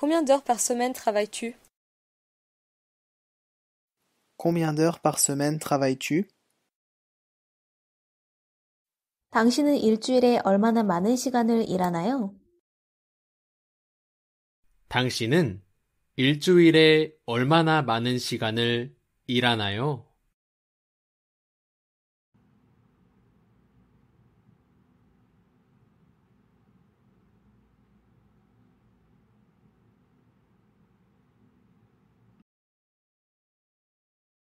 Combien d'heures par semaine travailles-tu Combien d'heures par semaine travailles-tu 당신은 일주일에 얼마나 많은 시간을 일하나요? 당신은 일주일에 얼마나 많은 시간을 일하나요?